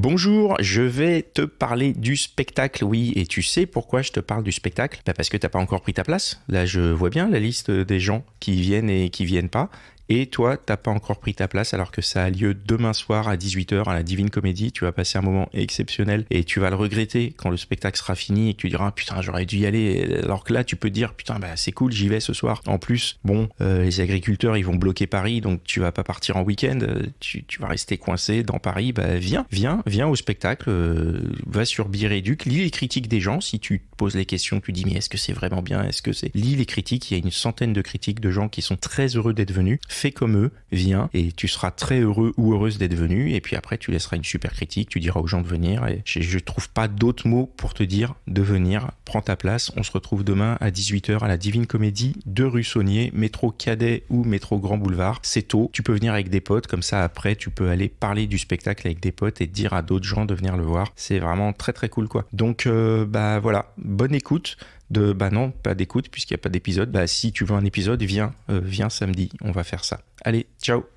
Bonjour, je vais te parler du spectacle, oui, et tu sais pourquoi je te parle du spectacle bah Parce que t'as pas encore pris ta place. Là, je vois bien la liste des gens qui viennent et qui viennent pas. Et toi, t'as pas encore pris ta place alors que ça a lieu demain soir à 18h à la Divine Comédie. Tu vas passer un moment exceptionnel et tu vas le regretter quand le spectacle sera fini et que tu diras ah, putain j'aurais dû y aller. Alors que là, tu peux dire putain bah c'est cool, j'y vais ce soir. En plus, bon, euh, les agriculteurs ils vont bloquer Paris, donc tu vas pas partir en week-end. Tu, vas rester coincé dans Paris. Bah viens, viens, viens au spectacle. Euh, va sur Biréduc, lis les critiques des gens. Si tu poses les questions, tu dis mais est-ce que c'est vraiment bien Est-ce que c'est lis les critiques. Il y a une centaine de critiques de gens qui sont très heureux d'être venus fais comme eux, viens, et tu seras très heureux ou heureuse d'être venu, et puis après tu laisseras une super critique, tu diras aux gens de venir, et je, ne trouve pas d'autres mots pour te dire de venir, prends ta place, on se retrouve demain à 18h à la Divine Comédie de rue Saunier, métro Cadet ou métro Grand Boulevard, c'est tôt, tu peux venir avec des potes, comme ça après tu peux aller parler du spectacle avec des potes et dire à d'autres gens de venir le voir, c'est vraiment très très cool quoi. Donc euh, bah voilà, bonne écoute, de bah non, pas d'écoute puisqu'il n'y a pas d'épisode. Bah si tu veux un épisode, viens, euh, viens samedi, on va faire ça. Allez, ciao